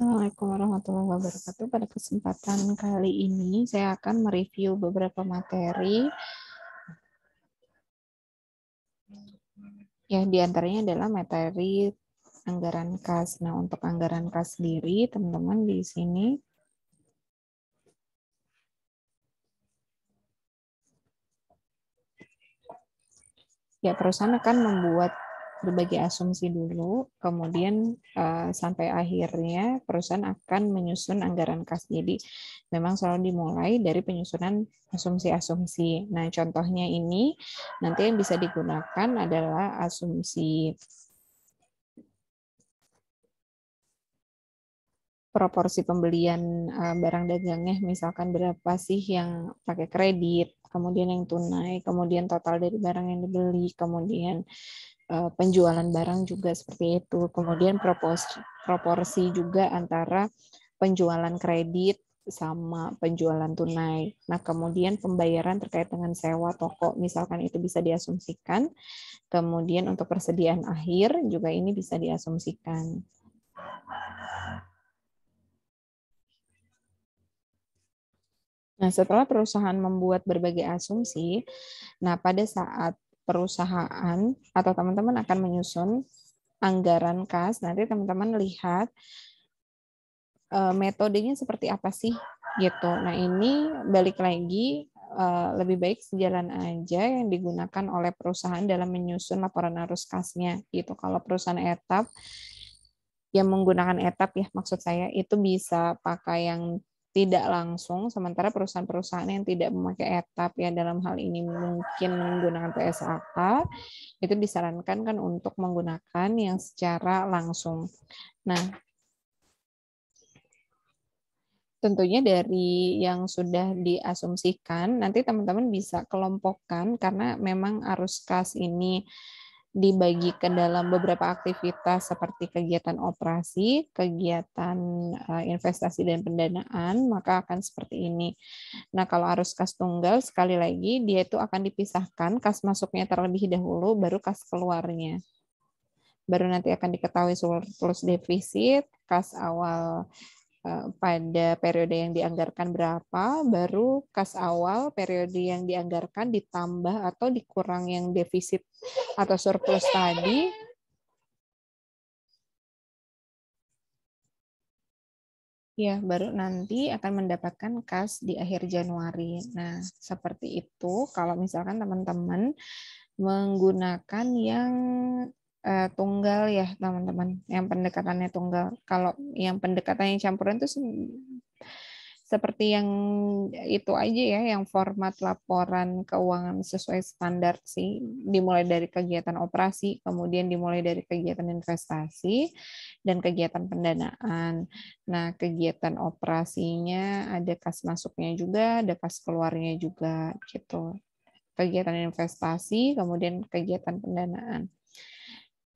Assalamualaikum warahmatullahi wabarakatuh. Pada kesempatan kali ini saya akan mereview beberapa materi. Ya, diantaranya adalah materi anggaran kas. Nah, untuk anggaran kas sendiri, teman-teman di sini ya perusahaan akan membuat berbagai asumsi dulu, kemudian uh, sampai akhirnya perusahaan akan menyusun anggaran kas. Jadi memang selalu dimulai dari penyusunan asumsi-asumsi. Nah, contohnya ini nanti yang bisa digunakan adalah asumsi proporsi pembelian eh, barang dagangnya misalkan berapa sih yang pakai kredit, kemudian yang tunai, kemudian total dari barang yang dibeli, kemudian Eh, penjualan barang juga seperti itu. Kemudian proporsi, proporsi juga antara penjualan kredit sama penjualan tunai. Nah, kemudian pembayaran terkait dengan sewa toko, misalkan itu bisa diasumsikan. Kemudian untuk persediaan akhir juga ini bisa diasumsikan. Nah, setelah perusahaan membuat berbagai asumsi, nah pada saat perusahaan atau teman-teman akan menyusun anggaran kas. Nanti teman-teman lihat eh, metodenya seperti apa sih gitu. Nah, ini balik lagi eh, lebih baik sejalan aja yang digunakan oleh perusahaan dalam menyusun laporan arus kasnya gitu. Kalau perusahaan etap yang menggunakan etap ya maksud saya itu bisa pakai yang tidak langsung, sementara perusahaan-perusahaan yang tidak memakai etap ya dalam hal ini mungkin menggunakan PSAK itu disarankan kan untuk menggunakan yang secara langsung. Nah, tentunya dari yang sudah diasumsikan nanti teman-teman bisa kelompokkan karena memang arus kas ini dibagi ke dalam beberapa aktivitas seperti kegiatan operasi, kegiatan eh, investasi dan pendanaan, maka akan seperti ini. Nah, kalau arus kas tunggal sekali lagi dia itu akan dipisahkan kas masuknya terlebih dahulu baru kas keluarnya. Baru nanti akan diketahui surplus defisit, kas awal Eh, pada periode yang dianggarkan berapa, baru kas awal periode yang dianggarkan ditambah atau dikurang yang defisit atau surplus tadi. Ya, baru nanti akan mendapatkan kas di akhir Januari. Nah, seperti itu kalau misalkan teman-teman menggunakan yang uh, tunggal ya teman-teman yang pendekatannya tunggal kalau yang pendekatannya campuran itu se seperti yang itu aja ya yang format laporan keuangan sesuai standar sih dimulai dari kegiatan operasi kemudian dimulai dari kegiatan investasi dan kegiatan pendanaan nah kegiatan operasinya ada kas masuknya juga ada kas keluarnya juga gitu kegiatan investasi kemudian kegiatan pendanaan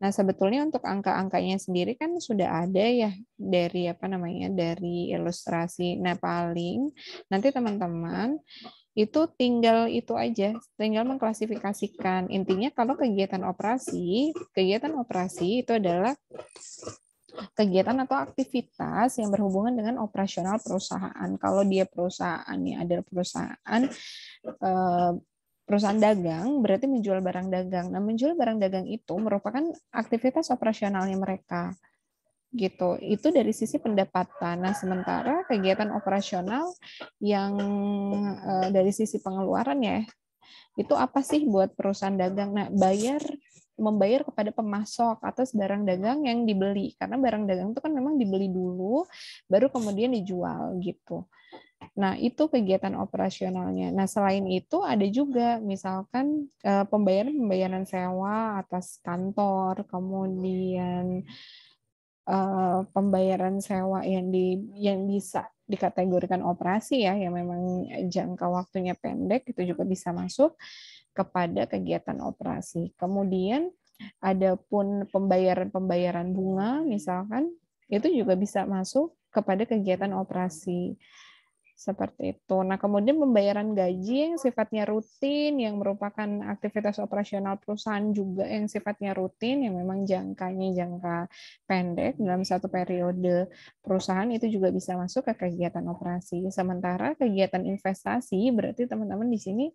Nah, sebetulnya untuk angka-angkanya sendiri kan sudah ada ya dari apa namanya dari ilustrasi. Nah, paling nanti teman-teman itu tinggal itu aja, tinggal mengklasifikasikan. Intinya kalau kegiatan operasi, kegiatan operasi itu adalah kegiatan atau aktivitas yang berhubungan dengan operasional perusahaan. Kalau dia perusahaan ya ada perusahaan perusahaan dagang berarti menjual barang dagang. Nah, menjual barang dagang itu merupakan aktivitas operasionalnya mereka. Gitu. Itu dari sisi pendapatan. Nah, sementara kegiatan operasional yang uh, dari sisi pengeluaran ya, itu apa sih buat perusahaan dagang? Nah, bayar membayar kepada pemasok atas barang dagang yang dibeli karena barang dagang itu kan memang dibeli dulu baru kemudian dijual gitu. Nah, itu kegiatan operasionalnya. Nah, selain itu ada juga misalkan pembayaran-pembayaran eh, sewa atas kantor, kemudian eh, pembayaran sewa yang di yang bisa dikategorikan operasi ya, yang memang jangka waktunya pendek itu juga bisa masuk kepada kegiatan operasi. Kemudian adapun pembayaran-pembayaran bunga misalkan itu juga bisa masuk kepada kegiatan operasi. Seperti itu. Nah, kemudian pembayaran gaji yang sifatnya rutin, yang merupakan aktivitas operasional perusahaan juga yang sifatnya rutin, yang memang jangkanya jangka pendek dalam satu periode perusahaan itu juga bisa masuk ke kegiatan operasi. Sementara kegiatan investasi berarti teman-teman di sini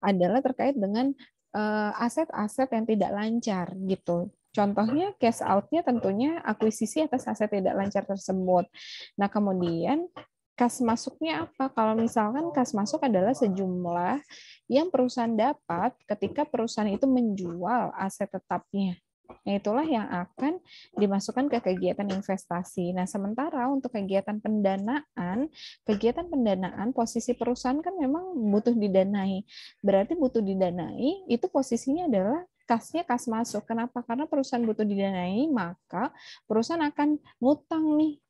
adalah terkait dengan eh, aset-aset yang tidak lancar gitu. Contohnya cash out-nya tentunya akuisisi atas aset tidak lancar tersebut. Nah, kemudian kas masuknya apa? Kalau misalkan kas masuk adalah sejumlah yang perusahaan dapat ketika perusahaan itu menjual aset tetapnya. Nah, itulah yang akan dimasukkan ke kegiatan investasi. Nah, sementara untuk kegiatan pendanaan, kegiatan pendanaan posisi perusahaan kan memang butuh didanai. Berarti butuh didanai itu posisinya adalah kasnya kas masuk. Kenapa? Karena perusahaan butuh didanai, maka perusahaan akan ngutang nih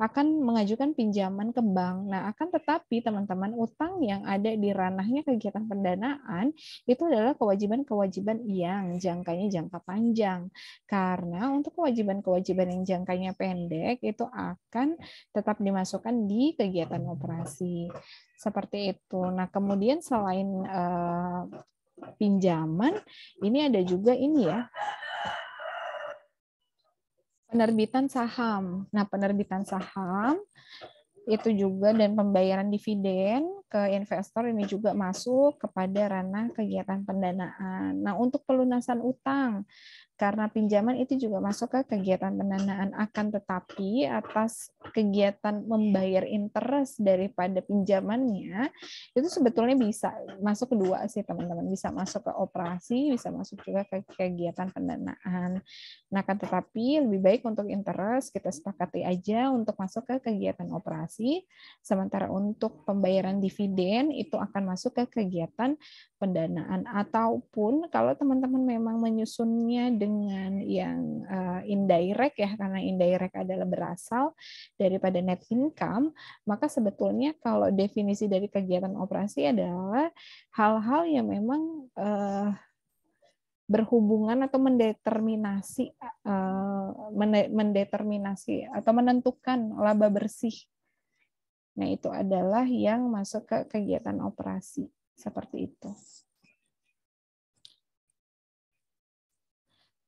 akan mengajukan pinjaman ke bank. Nah, akan tetapi teman-teman utang yang ada di ranahnya kegiatan pendanaan itu adalah kewajiban-kewajiban yang jangkanya jangka panjang. Karena untuk kewajiban-kewajiban yang jangkanya pendek itu akan tetap dimasukkan di kegiatan operasi. Seperti itu. Nah, kemudian selain eh, pinjaman, ini ada juga ini ya. Penerbitan saham. Nah, penerbitan saham itu juga dan pembayaran dividen ke investor ini juga masuk kepada ranah kegiatan pendanaan. Nah, untuk pelunasan utang karena pinjaman itu juga masuk ke kegiatan pendanaan akan tetapi atas kegiatan membayar interest daripada pinjamannya itu sebetulnya bisa masuk kedua sih teman-teman bisa masuk ke operasi bisa masuk juga ke kegiatan pendanaan nah akan tetapi lebih baik untuk interest kita sepakati aja untuk masuk ke kegiatan operasi sementara untuk pembayaran dividen dividen itu akan masuk ke kegiatan pendanaan ataupun kalau teman-teman memang menyusunnya dengan yang uh, indirect ya karena indirect adalah berasal daripada net income maka sebetulnya kalau definisi dari kegiatan operasi adalah hal-hal yang memang eh, berhubungan atau mendeterminasi eh, mendeterminasi atau menentukan laba bersih Nah, itu adalah yang masuk ke kegiatan operasi. Seperti itu.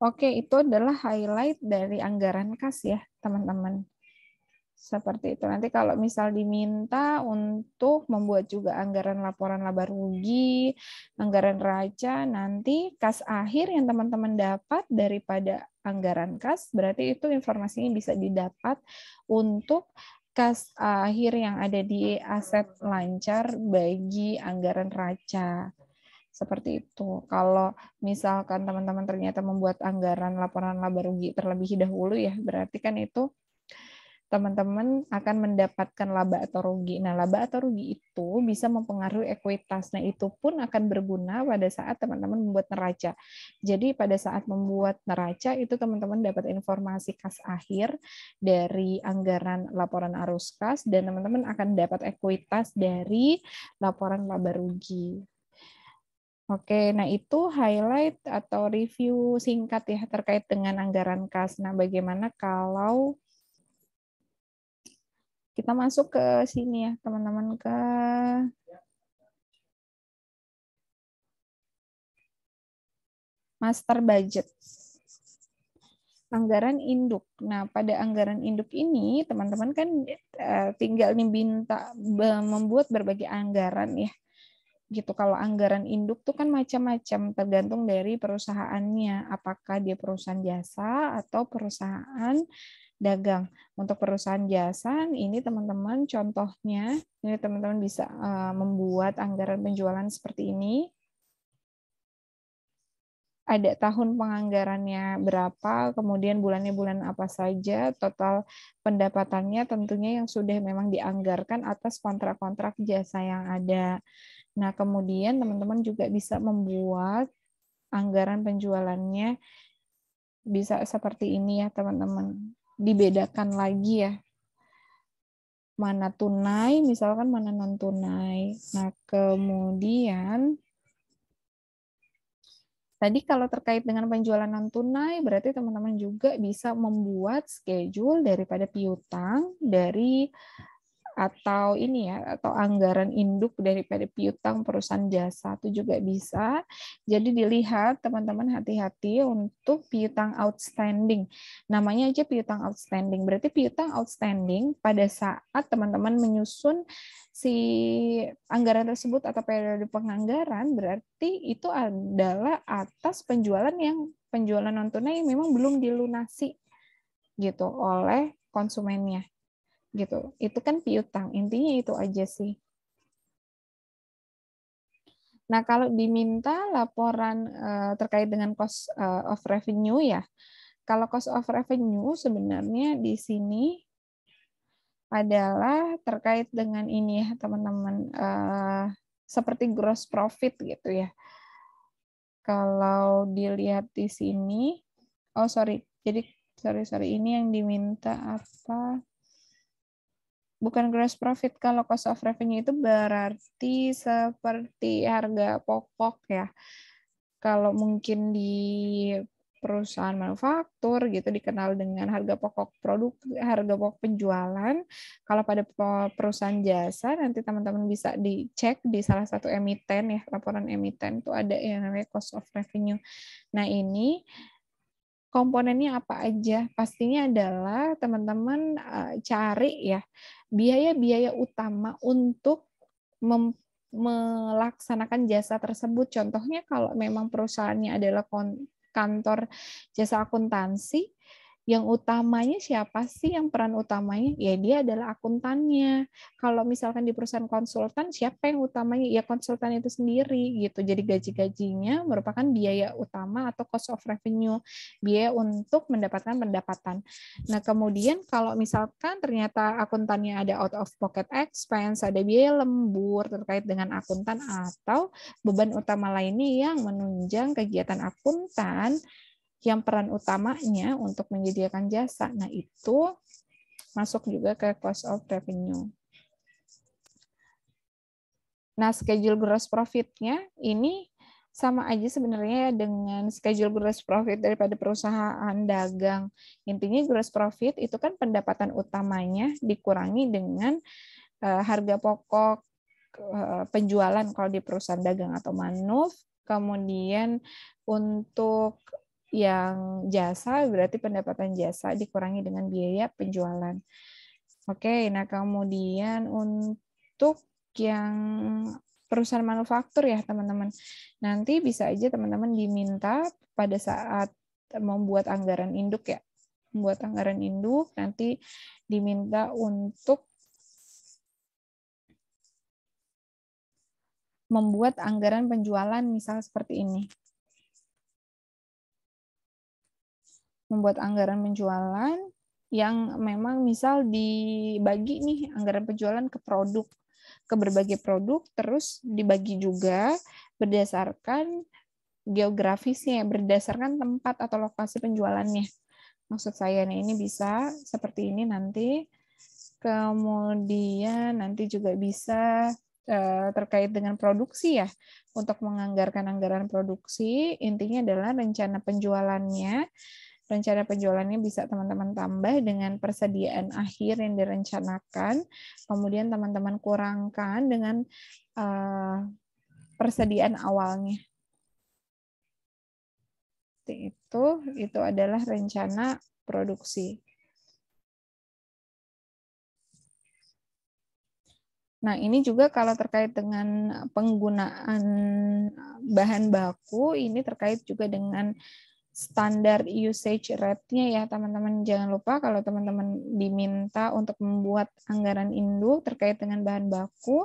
Oke, itu adalah highlight dari anggaran kas ya, teman-teman. Seperti itu. Nanti kalau misal diminta untuk membuat juga anggaran laporan laba rugi, anggaran raja nanti kas akhir yang teman-teman dapat daripada anggaran kas, berarti itu informasinya bisa didapat untuk kas akhir yang ada di aset lancar bagi anggaran raca. Seperti itu. Kalau misalkan teman-teman ternyata membuat anggaran laporan laba rugi terlebih dahulu ya, berarti kan itu teman-teman akan mendapatkan laba atau rugi. Nah, laba atau rugi itu bisa mempengaruhi ekuitas. Nah, itu pun akan berguna pada saat teman-teman membuat neraca. Jadi, pada saat membuat neraca itu teman-teman dapat informasi kas akhir dari anggaran laporan arus kas dan teman-teman akan dapat ekuitas dari laporan laba rugi. Oke, nah itu highlight atau review singkat ya terkait dengan anggaran kas. Nah, bagaimana kalau kita masuk ke sini ya teman-teman ke master budget anggaran induk. Nah, pada anggaran induk ini teman-teman kan eh, tinggal nih minta membuat berbagai anggaran ya gitu. Kalau anggaran induk tuh kan macam-macam tergantung dari perusahaannya. Apakah dia perusahaan jasa atau perusahaan dagang. Untuk perusahaan jasa ini teman-teman contohnya ini teman-teman bisa eh, membuat anggaran penjualan seperti ini. Ada tahun penganggarannya berapa, kemudian bulannya bulan apa saja, total pendapatannya tentunya yang sudah memang dianggarkan atas kontrak-kontrak jasa yang ada. Nah, kemudian teman-teman juga bisa membuat anggaran penjualannya bisa seperti ini ya, teman-teman. Dibedakan lagi ya. Mana tunai, misalkan mana non tunai. Nah, kemudian Tadi kalau terkait dengan penjualan non tunai, berarti teman-teman juga bisa membuat schedule daripada piutang dari atau ini ya atau anggaran induk daripada piutang perusahaan jasa itu juga bisa. Jadi dilihat teman-teman hati-hati untuk piutang outstanding. Namanya aja piutang outstanding. Berarti piutang outstanding pada saat teman-teman menyusun si anggaran tersebut atau periode penganggaran berarti itu adalah atas penjualan yang penjualan non tunai memang belum dilunasi gitu oleh konsumennya gitu. Itu kan piutang. Intinya itu aja sih. Nah, kalau diminta laporan uh, terkait dengan cost uh, of revenue ya. Kalau cost of revenue sebenarnya di sini adalah terkait dengan ini ya, teman-teman. Uh, seperti gross profit gitu ya. Kalau dilihat di sini, oh sorry, jadi sorry sorry ini yang diminta apa? bukan gross profit. Kalau cost of revenue itu berarti seperti harga pokok ya. Kalau mungkin di perusahaan manufaktur gitu dikenal dengan harga pokok produk, harga pokok penjualan. Kalau pada perusahaan jasa nanti teman-teman bisa dicek di salah satu emiten ya, laporan emiten itu ada yang namanya cost of revenue. Nah, ini komponennya apa aja? Pastinya adalah teman-teman eh, cari ya biaya-biaya utama untuk mem melaksanakan jasa tersebut. Contohnya kalau memang perusahaannya adalah kantor jasa akuntansi, yang utamanya siapa sih yang peran utamanya? Ya dia adalah akuntannya. Kalau misalkan di perusahaan konsultan, siapa yang utamanya? Ya konsultan itu sendiri gitu. Jadi gaji-gajinya merupakan biaya utama atau cost of revenue, biaya untuk mendapatkan pendapatan. Nah kemudian kalau misalkan ternyata akuntannya ada out of pocket expense, ada biaya lembur terkait dengan akuntan atau beban utama lainnya yang menunjang kegiatan akuntan, yang peran utamanya untuk menyediakan jasa. Nah, itu masuk juga ke cost of revenue. Nah, schedule gross profitnya ini sama aja sebenarnya dengan schedule gross profit daripada perusahaan dagang. Intinya gross profit itu kan pendapatan utamanya dikurangi dengan eh, harga pokok eh, penjualan kalau di perusahaan dagang atau manuf. Kemudian untuk yang jasa berarti pendapatan jasa dikurangi dengan biaya penjualan. Oke, nah kemudian untuk yang perusahaan manufaktur ya teman-teman. Nanti bisa aja teman-teman diminta pada saat membuat anggaran induk ya. Membuat anggaran induk nanti diminta untuk membuat anggaran penjualan misal seperti ini. membuat anggaran penjualan yang memang misal dibagi nih anggaran penjualan ke produk ke berbagai produk terus dibagi juga berdasarkan geografisnya berdasarkan tempat atau lokasi penjualannya maksud saya nih ini bisa seperti ini nanti kemudian nanti juga bisa eh, terkait dengan produksi ya untuk menganggarkan anggaran produksi intinya adalah rencana penjualannya Rencana penjualannya bisa teman-teman tambah dengan persediaan akhir yang direncanakan, kemudian teman-teman kurangkan dengan uh, persediaan awalnya. Seperti itu, itu adalah rencana produksi. Nah, ini juga kalau terkait dengan penggunaan bahan baku, ini terkait juga dengan standar usage rate-nya ya teman-teman. Jangan lupa kalau teman-teman diminta untuk membuat anggaran induk terkait dengan bahan baku,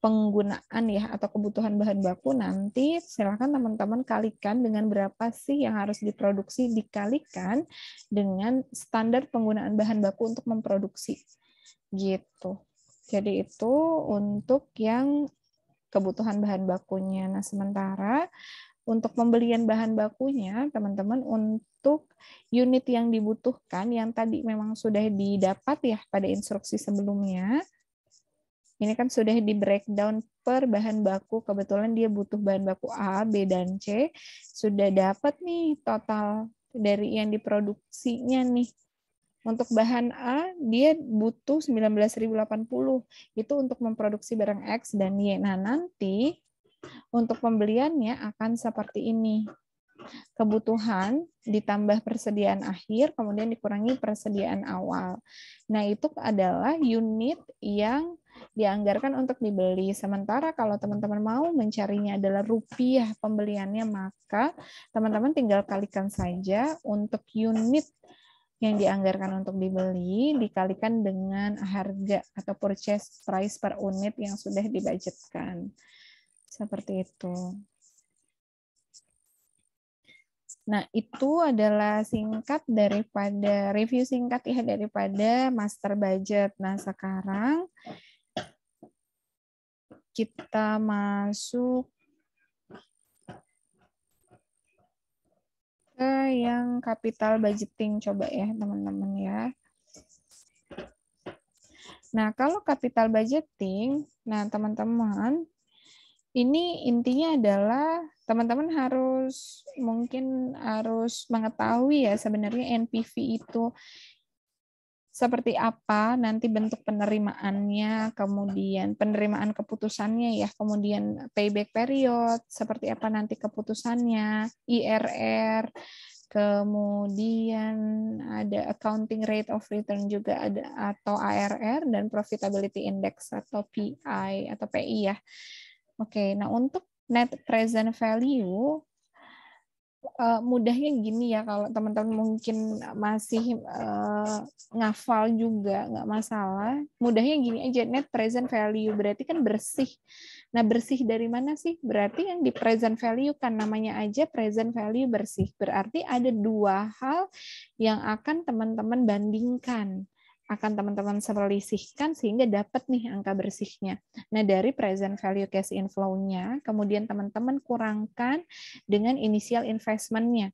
penggunaan ya atau kebutuhan bahan baku nanti silakan teman-teman kalikan dengan berapa sih yang harus diproduksi dikalikan dengan standar penggunaan bahan baku untuk memproduksi. Gitu. Jadi itu untuk yang kebutuhan bahan bakunya. Nah, sementara untuk pembelian bahan bakunya, teman-teman, untuk unit yang dibutuhkan yang tadi memang sudah didapat ya pada instruksi sebelumnya. Ini kan sudah di breakdown per bahan baku. Kebetulan dia butuh bahan baku A, B, dan C. Sudah dapat nih total dari yang diproduksinya nih. Untuk bahan A, dia butuh 19.080. Itu untuk memproduksi barang X dan Y. Nah, nanti untuk pembeliannya akan seperti ini. Kebutuhan ditambah persediaan akhir, kemudian dikurangi persediaan awal. Nah, itu adalah unit yang dianggarkan untuk dibeli. Sementara kalau teman-teman mau mencarinya adalah rupiah pembeliannya, maka teman-teman tinggal kalikan saja untuk unit yang dianggarkan untuk dibeli dikalikan dengan harga atau purchase price per unit yang sudah dibudgetkan. Seperti itu. Nah, itu adalah singkat daripada review singkat ya daripada master budget. Nah, sekarang kita masuk ke yang capital budgeting coba ya, teman-teman ya. Nah, kalau capital budgeting, nah teman-teman ini intinya adalah teman-teman harus mungkin harus mengetahui ya sebenarnya NPV itu seperti apa nanti bentuk penerimaannya, kemudian penerimaan keputusannya ya, kemudian payback period, seperti apa nanti keputusannya, IRR, kemudian ada accounting rate of return juga ada atau ARR dan profitability index atau PI atau PI ya. Oke, nah untuk net present value uh, mudahnya gini ya kalau teman-teman mungkin masih uh, ngafal juga nggak masalah mudahnya gini aja net present value berarti kan bersih nah bersih dari mana sih berarti yang di present value kan namanya aja present value bersih berarti ada dua hal yang akan teman-teman bandingkan akan teman-teman selisihkan sehingga dapat nih angka bersihnya. Nah, dari present value cash inflow-nya, kemudian teman-teman kurangkan dengan initial investment-nya.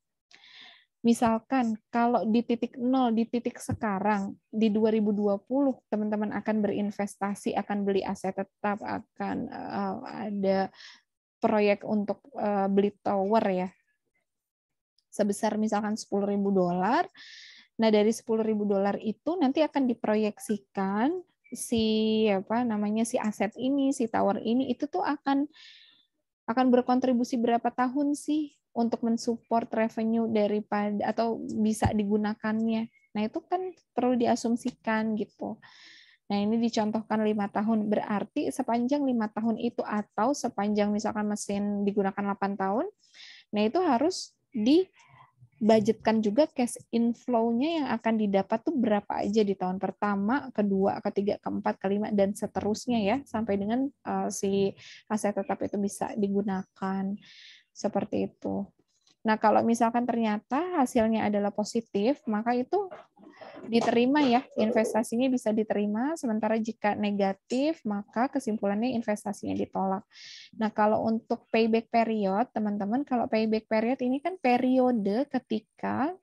Misalkan kalau di titik nol, di titik sekarang, di 2020, teman-teman akan berinvestasi, akan beli aset tetap, akan eh, ada proyek untuk eh, beli tower ya, sebesar misalkan 10.000 dolar, Nah, dari 10.000 dolar itu nanti akan diproyeksikan si apa namanya si aset ini, si tower ini itu tuh akan akan berkontribusi berapa tahun sih untuk mensupport revenue daripada atau bisa digunakannya. Nah, itu kan perlu diasumsikan gitu. Nah, ini dicontohkan lima tahun. Berarti sepanjang lima tahun itu atau sepanjang misalkan mesin digunakan 8 tahun, nah itu harus di budgetkan juga cash inflow-nya yang akan didapat tuh berapa aja di tahun pertama, kedua, ketiga, keempat, kelima, dan seterusnya ya, sampai dengan uh, si aset tetap itu bisa digunakan. Seperti itu. Nah, kalau misalkan ternyata hasilnya adalah positif, maka itu diterima ya, investasinya bisa diterima, sementara jika negatif maka kesimpulannya investasinya ditolak. Nah, kalau untuk payback period, teman-teman, kalau payback period ini kan periode ketika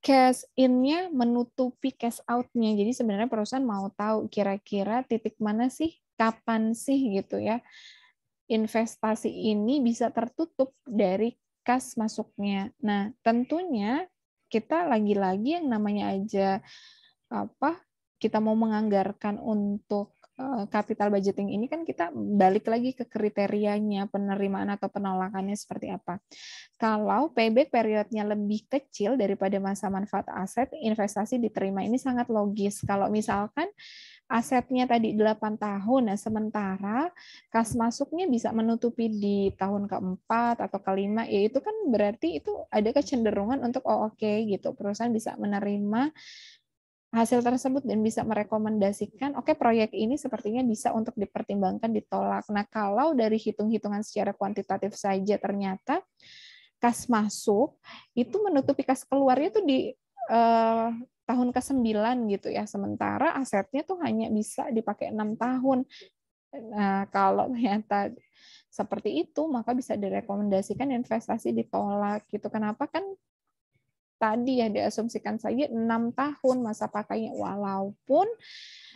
cash in-nya menutupi cash out-nya. Jadi sebenarnya perusahaan mau tahu kira-kira titik mana sih, kapan sih gitu ya. Investasi ini bisa tertutup dari kas masuknya. Nah, tentunya kita lagi-lagi yang namanya aja apa kita mau menganggarkan untuk eh, capital budgeting ini kan kita balik lagi ke kriterianya penerimaan atau penolakannya seperti apa. Kalau payback periodnya lebih kecil daripada masa manfaat aset, investasi diterima ini sangat logis. Kalau misalkan asetnya tadi 8 tahun. Nah, sementara kas masuknya bisa menutupi di tahun keempat atau kelima, ya itu kan berarti itu ada kecenderungan untuk oh oke okay, gitu. Perusahaan bisa menerima hasil tersebut dan bisa merekomendasikan, oke okay, proyek ini sepertinya bisa untuk dipertimbangkan ditolak. Nah, kalau dari hitung-hitungan secara kuantitatif saja ternyata kas masuk itu menutupi kas keluarnya itu di eh, tahun ke-9 gitu ya. Sementara asetnya tuh hanya bisa dipakai enam tahun. Nah, kalau ternyata seperti itu, maka bisa direkomendasikan investasi ditolak gitu. Kenapa kan tadi ya diasumsikan saja enam tahun masa pakainya walaupun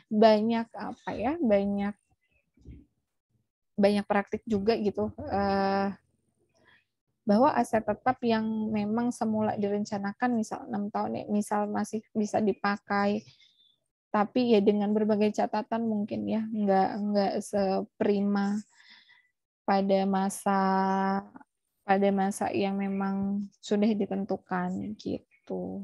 banyak apa ya banyak banyak praktik juga gitu uh, bahwa aset tetap yang memang semula direncanakan misal enam tahun ya, misal masih bisa dipakai tapi ya dengan berbagai catatan mungkin ya nggak nggak seprima pada masa pada masa yang memang sudah ditentukan gitu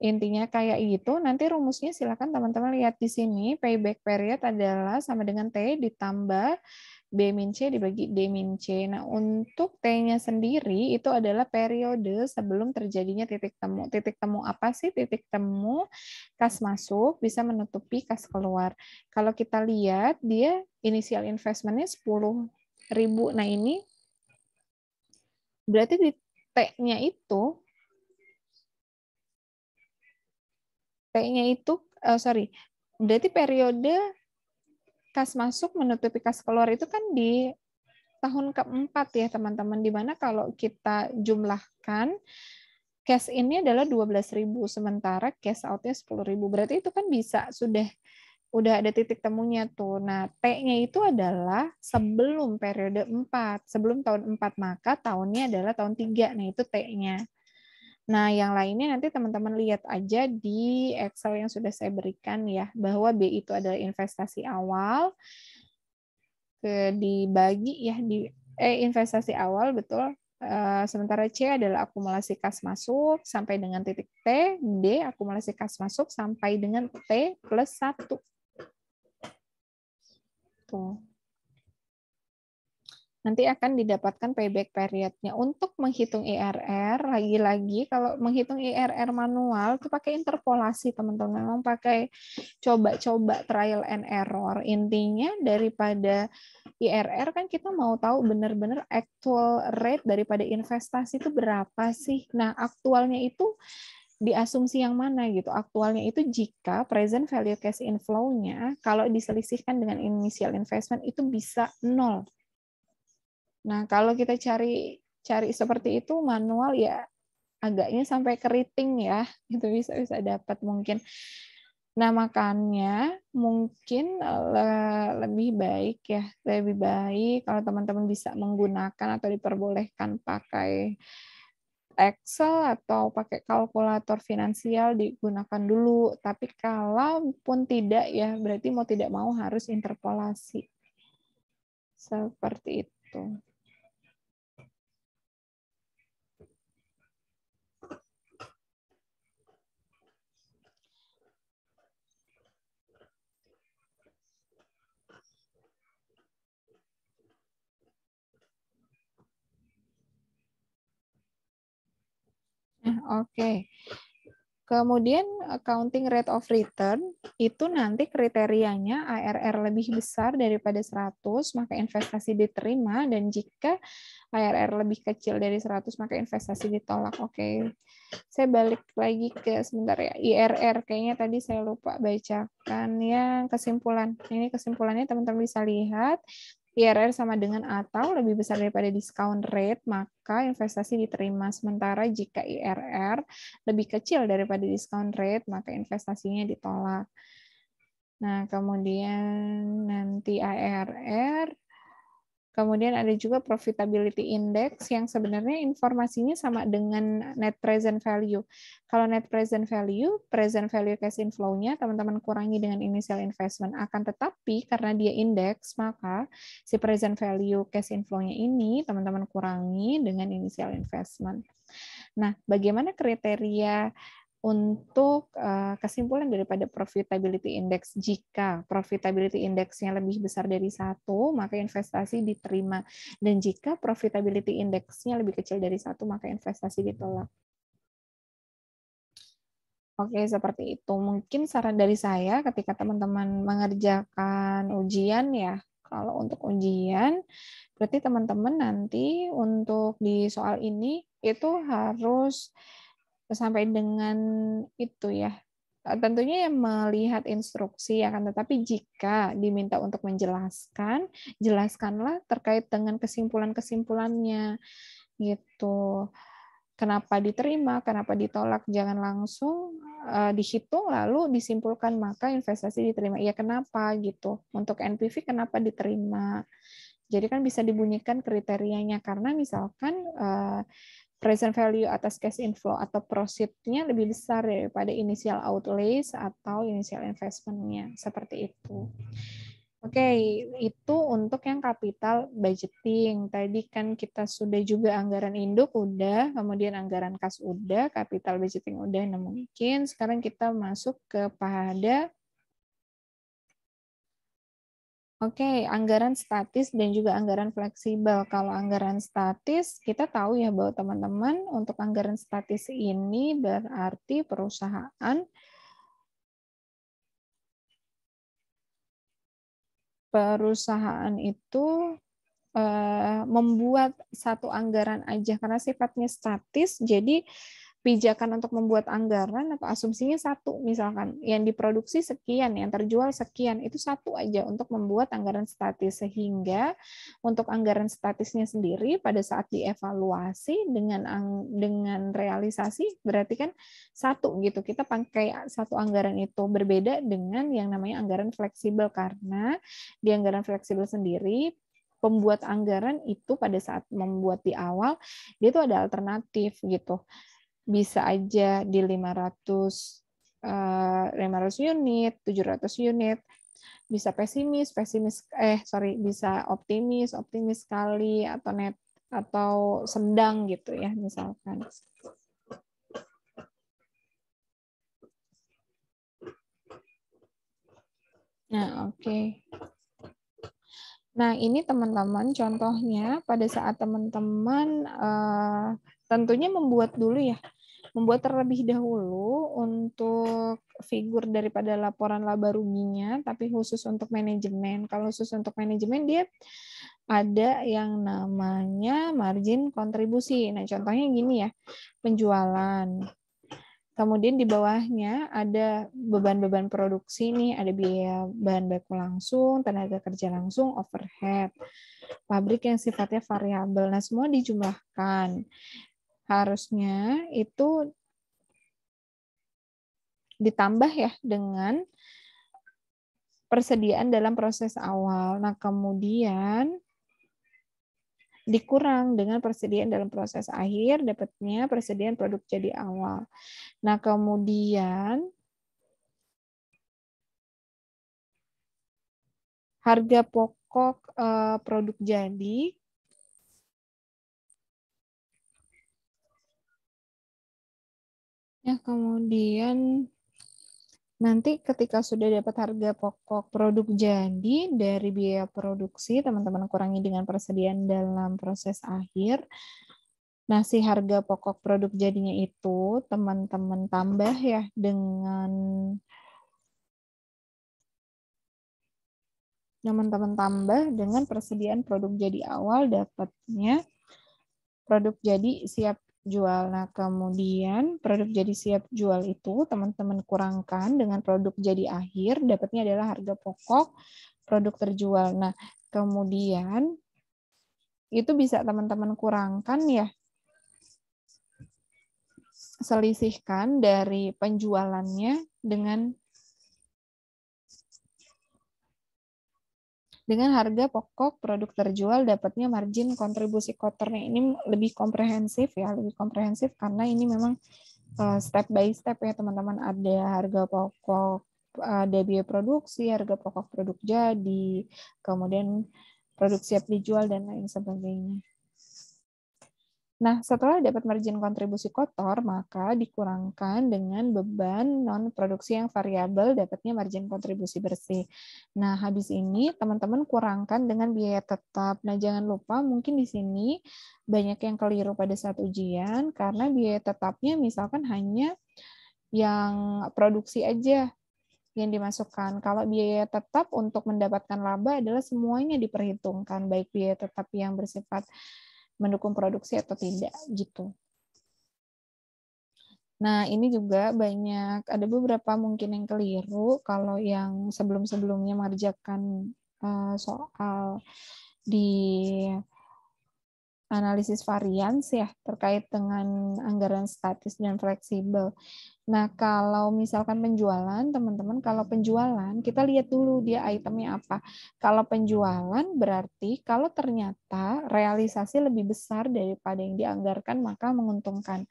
intinya kayak gitu. Nanti rumusnya silakan teman-teman lihat di sini. Payback period adalah sama dengan T ditambah B min C dibagi D min C. Nah, untuk T-nya sendiri itu adalah periode sebelum terjadinya titik temu. Titik temu apa sih? Titik temu kas masuk bisa menutupi kas keluar. Kalau kita lihat, dia inisial investmentnya 10 ribu. Nah, ini berarti di T-nya itu T-nya itu, oh sorry, berarti periode kas masuk menutupi kas keluar itu kan di tahun keempat ya teman-teman di mana kalau kita jumlahkan cash ini adalah 12.000 sementara cash outnya 10.000 berarti itu kan bisa sudah udah ada titik temunya tuh. Nah, T-nya itu adalah sebelum periode 4. Sebelum tahun 4 maka tahunnya adalah tahun 3. Nah, itu T-nya. Nah, yang lainnya nanti teman-teman lihat aja di Excel yang sudah saya berikan ya, bahwa B itu adalah investasi awal ke dibagi ya di eh investasi awal betul. Eh, sementara C adalah akumulasi kas masuk sampai dengan titik T, D akumulasi kas masuk sampai dengan T plus 1. Tuh nanti akan didapatkan payback periodnya. Untuk menghitung IRR, lagi-lagi kalau menghitung IRR manual itu pakai interpolasi teman-teman, memang pakai coba-coba trial and error. Intinya daripada IRR kan kita mau tahu benar-benar actual rate daripada investasi itu berapa sih. Nah aktualnya itu di asumsi yang mana gitu. Aktualnya itu jika present value cash inflow-nya kalau diselisihkan dengan initial investment itu bisa nol. Nah, kalau kita cari cari seperti itu manual ya agaknya sampai keriting ya, itu bisa bisa dapat mungkin. Nah, makanya mungkin eh, lebih baik ya, lebih baik kalau teman-teman bisa menggunakan atau diperbolehkan pakai Excel atau pakai kalkulator finansial digunakan dulu. Tapi kalaupun tidak ya, berarti mau tidak mau harus interpolasi. Seperti itu. Oke. Kemudian accounting rate of return itu nanti kriterianya IRR lebih besar daripada 100 maka investasi diterima dan jika IRR lebih kecil dari 100 maka investasi ditolak. Oke. Okay. Saya balik lagi ke sebentar ya IRR kayaknya tadi saya lupa bacakan yang kesimpulan. Ini kesimpulannya teman-teman bisa lihat IRR sama dengan atau lebih besar daripada discount rate, maka investasi diterima. Sementara jika IRR lebih kecil daripada discount rate, maka investasinya ditolak. Nah, kemudian nanti IRR Kemudian ada juga profitability index yang sebenarnya informasinya sama dengan net present value. Kalau net present value, present value cash inflow-nya teman-teman kurangi dengan initial investment. Akan tetapi karena dia index maka si present value cash inflow-nya ini teman-teman kurangi dengan initial investment. Nah, bagaimana kriteria untuk eh, kesimpulan daripada profitability index. Jika profitability indexnya lebih besar dari satu, maka investasi diterima. Dan jika profitability indexnya lebih kecil dari satu, maka investasi ditolak. Oke, seperti itu. Mungkin saran dari saya ketika teman-teman mengerjakan ujian ya, kalau untuk ujian, berarti teman-teman nanti untuk di soal ini itu harus sampai dengan itu ya eh, tentunya yang melihat instruksi ya kan tetapi jika diminta untuk menjelaskan jelaskanlah terkait dengan kesimpulan-kesimpulannya gitu kenapa diterima kenapa ditolak jangan langsung uh, dihitung lalu disimpulkan maka investasi diterima ya kenapa gitu untuk NPV kenapa diterima jadi kan bisa dibunyikan kriterianya karena misalkan uh, present value atas cash inflow atau profitnya lebih besar daripada initial outlays atau initial investmentnya seperti itu. Oke, okay, itu untuk yang capital budgeting. Tadi kan kita sudah juga anggaran induk udah, kemudian anggaran kas udah, capital budgeting udah nah mungkin. Sekarang kita masuk kepada Oke, anggaran statis dan juga anggaran fleksibel. Kalau anggaran statis, kita tahu ya bahwa teman-teman untuk anggaran statis ini berarti perusahaan perusahaan itu eh, membuat satu anggaran aja karena sifatnya statis jadi pijakan untuk membuat anggaran atau asumsinya satu misalkan yang diproduksi sekian yang terjual sekian itu satu aja untuk membuat anggaran statis sehingga untuk anggaran statisnya sendiri pada saat dievaluasi dengan dengan realisasi berarti kan satu gitu kita pakai satu anggaran itu berbeda dengan yang namanya anggaran fleksibel karena di anggaran fleksibel sendiri pembuat anggaran itu pada saat membuat di awal dia itu ada alternatif gitu bisa aja di 500 500 eh, unit, 700 unit, bisa pesimis, pesimis eh sorry bisa optimis, optimis sekali atau net atau sedang gitu ya misalkan. Nah, oke. Okay. Nah, ini teman-teman contohnya pada saat teman-teman uh, tentunya membuat dulu ya membuat hmm. terlebih dahulu untuk figur daripada laporan laba ruginya, tapi khusus untuk manajemen. Kalau khusus untuk manajemen, dia ada yang namanya margin kontribusi. Nah, contohnya gini ya, penjualan. Kemudian di bawahnya ada beban-beban produksi nih, ada biaya bahan baku langsung, tenaga kerja langsung, overhead, pabrik yang sifatnya variabel. Nah, semua dijumlahkan harusnya itu ditambah ya dengan persediaan dalam proses awal. Nah, kemudian dikurang dengan persediaan dalam proses akhir, dapatnya persediaan produk jadi awal. Nah, kemudian harga pokok eh, produk jadi Ya, kemudian nanti ketika sudah dapat harga pokok produk jadi dari biaya produksi, teman-teman kurangi dengan persediaan dalam proses akhir. Nah, si harga pokok produk jadinya itu teman-teman tambah ya dengan teman-teman tambah dengan persediaan produk jadi awal dapatnya produk jadi siap jual. Nah, kemudian produk jadi siap jual itu teman-teman kurangkan dengan produk jadi akhir, dapatnya adalah harga pokok produk terjual. Nah, kemudian itu bisa teman-teman kurangkan ya. Selisihkan dari penjualannya dengan Dengan harga pokok produk terjual dapatnya margin kontribusi kotornya ini lebih komprehensif ya, lebih komprehensif karena ini memang eh, step by step ya teman-teman. Ada harga pokok ada biaya produksi, harga pokok produk jadi, kemudian produk siap dijual dan lain sebagainya. Nah, setelah dapat margin kontribusi kotor, maka dikurangkan dengan beban non-produksi yang variabel dapatnya margin kontribusi bersih. Nah, habis ini teman-teman kurangkan dengan biaya tetap. Nah, jangan lupa mungkin di sini banyak yang keliru pada saat ujian karena biaya tetapnya misalkan hanya yang produksi aja yang dimasukkan. Kalau biaya tetap untuk mendapatkan laba adalah semuanya diperhitungkan, baik biaya tetap yang bersifat mendukung produksi atau tidak gitu. Nah, ini juga banyak, ada beberapa mungkin yang keliru kalau yang sebelum-sebelumnya mengerjakan uh, soal di analisis varians ya terkait dengan anggaran statis dan fleksibel. Nah, kalau misalkan penjualan, teman-teman, kalau penjualan kita lihat dulu dia itemnya apa. Kalau penjualan berarti kalau ternyata realisasi lebih besar daripada yang dianggarkan maka menguntungkan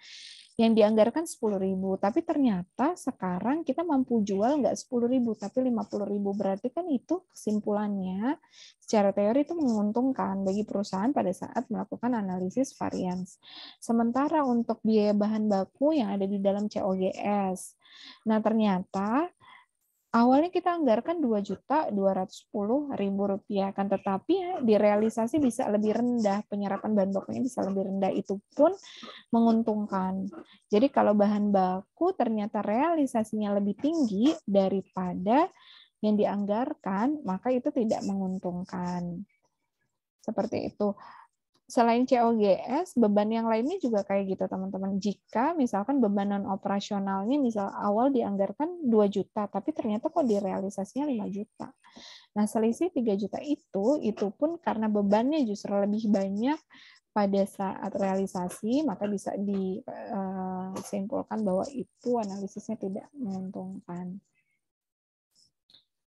yang dianggarkan ribu tapi ternyata sekarang kita mampu jual nggak ribu tapi ribu Berarti kan itu kesimpulannya secara teori itu menguntungkan bagi perusahaan pada saat melakukan analisis varians. Sementara untuk biaya bahan baku yang ada di dalam COGS. Nah, ternyata awalnya kita anggarkan dua juta sepuluh ribu rupiah kan tetapi ya, direalisasi bisa lebih rendah penyerapan bahan bakunya bisa lebih rendah itu pun menguntungkan jadi kalau bahan baku ternyata realisasinya lebih tinggi daripada yang dianggarkan maka itu tidak menguntungkan seperti itu selain COGS, beban yang lainnya juga kayak gitu, teman-teman. Jika misalkan beban non operasionalnya misal awal dianggarkan 2 juta, tapi ternyata kok direalisasinya 5 juta. Nah, selisih 3 juta itu itu pun karena bebannya justru lebih banyak pada saat realisasi, maka bisa disimpulkan eh, bahwa itu analisisnya tidak menguntungkan.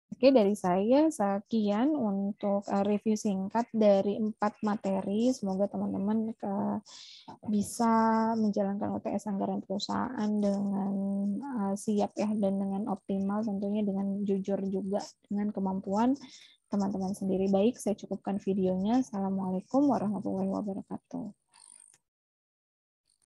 Oke, dari saya sekian untuk eh, review singkat dari empat materi. Semoga teman-teman eh, bisa menjalankan OTS anggaran perusahaan dengan eh, siap ya dan dengan optimal tentunya dengan jujur juga dengan kemampuan teman-teman sendiri. Baik, saya cukupkan videonya. Assalamualaikum warahmatullahi wabarakatuh.